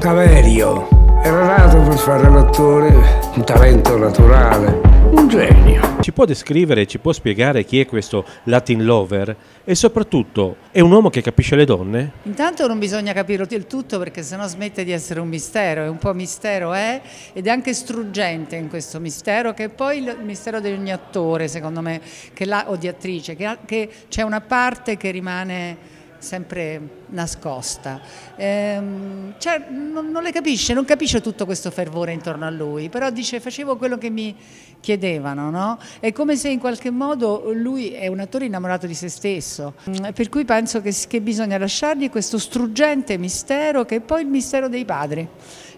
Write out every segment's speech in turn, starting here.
Saverio. Era nato per fare l'attore, un talento naturale, un genio. Ci può descrivere, ci può spiegare chi è questo Latin Lover e soprattutto è un uomo che capisce le donne? Intanto non bisogna capirlo del tutto perché sennò smette di essere un mistero, e un po' mistero è ed è anche struggente in questo mistero che è poi il mistero di ogni attore secondo me che là, o di attrice, che c'è una parte che rimane sempre nascosta. Ehm, cioè, non, non, le capisce, non capisce tutto questo fervore intorno a lui, però dice facevo quello che mi chiedevano, no? È come se in qualche modo lui è un attore innamorato di se stesso, mm, per cui penso che, che bisogna lasciargli questo struggente mistero che è poi il mistero dei padri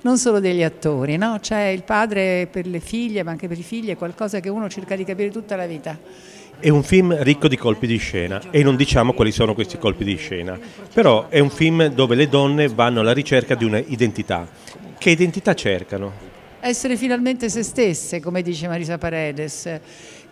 non solo degli attori, no? cioè il padre per le figlie, ma anche per i figli è qualcosa che uno cerca di capire tutta la vita. È un film ricco di colpi di scena e non diciamo quali sono questi colpi di scena scena, però è un film dove le donne vanno alla ricerca di un'identità. Che identità cercano? Essere finalmente se stesse, come dice Marisa Paredes,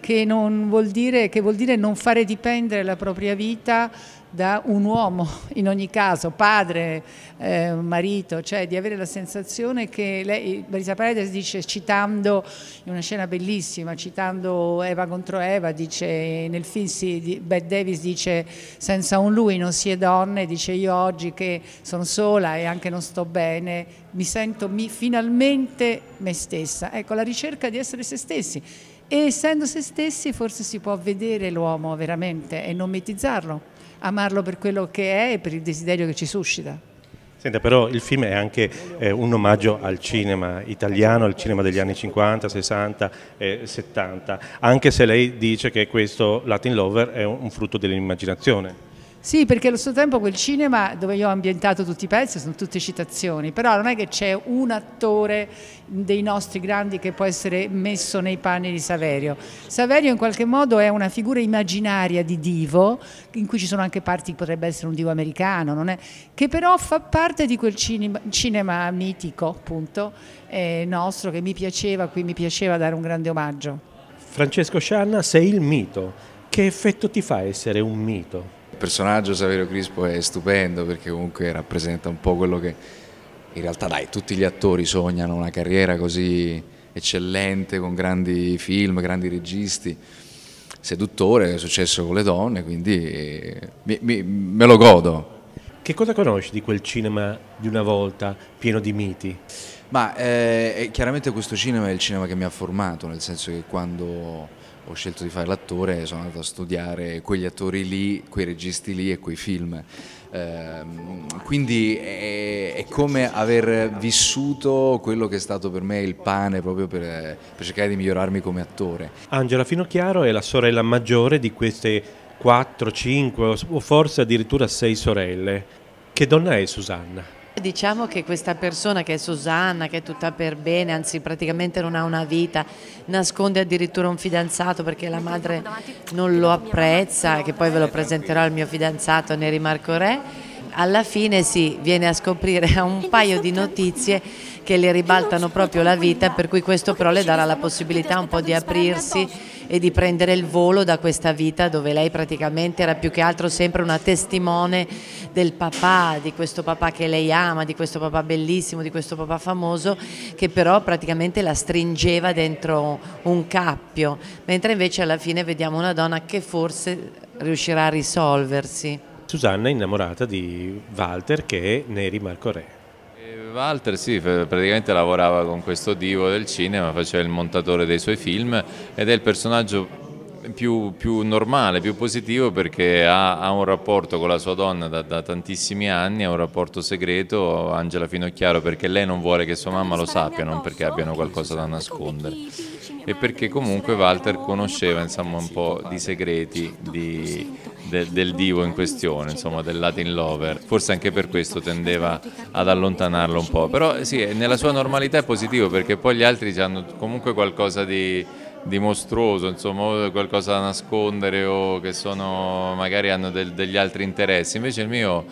che, vuol dire, che vuol dire non fare dipendere la propria vita da un uomo in ogni caso, padre, eh, marito, cioè di avere la sensazione che lei, Marisa Paredes dice citando, in una scena bellissima, citando Eva contro Eva, dice nel film si, Bette Davis dice senza un lui non si è donne, dice io oggi che sono sola e anche non sto bene, mi sento mi, finalmente me stessa. Ecco, la ricerca di essere se stessi. E essendo se stessi forse si può vedere l'uomo veramente e non mitizzarlo amarlo per quello che è e per il desiderio che ci suscita. Senta, però il film è anche eh, un omaggio al cinema italiano, al cinema degli anni 50, 60 e 70, anche se lei dice che questo Latin Lover è un frutto dell'immaginazione. Sì, perché allo stesso tempo quel cinema dove io ho ambientato tutti i pezzi sono tutte citazioni, però non è che c'è un attore dei nostri grandi che può essere messo nei panni di Saverio. Saverio in qualche modo è una figura immaginaria di divo, in cui ci sono anche parti potrebbe essere un divo americano, è, che però fa parte di quel cinema, cinema mitico appunto eh, nostro che mi piaceva, qui mi piaceva dare un grande omaggio. Francesco Scianna, sei il mito. Che effetto ti fa essere un mito? personaggio Saverio Crispo è stupendo perché comunque rappresenta un po' quello che in realtà dai, tutti gli attori sognano una carriera così eccellente con grandi film, grandi registi. Seduttore, è successo con le donne, quindi eh, mi, mi, me lo godo, che cosa conosci di quel cinema di una volta pieno di miti? Ma eh, eh, chiaramente questo cinema è il cinema che mi ha formato, nel senso che quando ho scelto di fare l'attore sono andato a studiare quegli attori lì, quei registi lì e quei film. Eh, quindi è, è, come aver vissuto quello che è stato per me il pane proprio per, per cercare di migliorarmi come attore. Angela Finocchiaro è la sorella maggiore di queste 4, 5 o forse addirittura 6 sorelle. Che donna è Susanna? Diciamo che questa persona che è Susanna, che è tutta per bene, anzi praticamente non ha una vita, nasconde addirittura un fidanzato perché la madre non lo apprezza, che poi ve lo presenterò al mio fidanzato Neri Marco Re alla fine si viene a scoprire un paio di notizie che le ribaltano proprio la vita, per cui questo però le darà la possibilità un po' di aprirsi e di prendere il volo da questa vita dove lei praticamente era più che altro sempre una testimone del papà, di questo papà che lei ama, di questo papà bellissimo, di questo papà famoso che però praticamente la stringeva dentro un cappio, mentre invece alla fine vediamo una donna che forse riuscirà a risolversi. Susanna è innamorata di Walter che è Neri Marco Re Walter sì, praticamente lavorava con questo divo del cinema, faceva il montatore dei suoi film ed è il personaggio più, più, normale, più positivo perché ha, ha, un rapporto con la sua donna da, da, tantissimi anni, ha un rapporto segreto, Angela Finocchiaro, perché lei non vuole che sua mamma lo sappia, non perché abbiano qualcosa da nascondere e perché comunque Walter conosceva insomma, un po' di segreti di, del, del divo in questione, insomma, del Latin Lover. Forse anche per questo tendeva ad allontanarlo un po'. Però sì, nella sua normalità è positivo perché poi gli altri hanno comunque qualcosa di di mostruoso, insomma, qualcosa da nascondere o che sono, magari hanno del, degli altri interessi. Invece il mio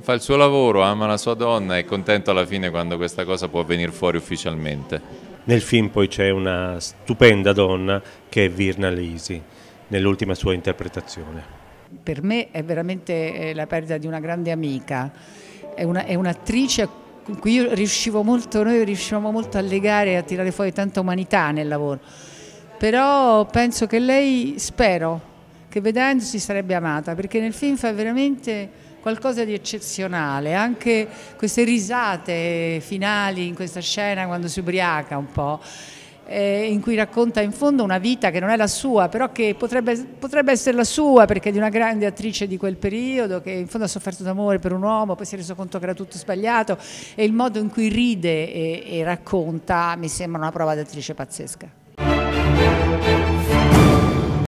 fa il suo lavoro, ama la sua donna e è contento alla fine quando questa cosa può venire fuori ufficialmente. Nel film poi c'è una stupenda donna che è Virna Lisi, nell'ultima sua interpretazione. Per me è veramente eh, la perdita di una grande amica, è, un'attrice un a cui molto, noi riuscivamo molto a legare e a tirare fuori tanta umanità nel lavoro, però penso che lei, spero, che vedendosi sarebbe amata, perché nel film fa veramente qualcosa di eccezionale, anche queste risate finali in questa scena quando si ubriaca un po'. Eh, in cui racconta in fondo una vita che non è la sua, però che potrebbe, potrebbe, essere la sua perché è di una grande attrice di quel periodo che in fondo ha sofferto d'amore per un uomo, poi si è reso conto che era tutto sbagliato e il modo in cui ride e, e racconta mi sembra una prova d'attrice pazzesca.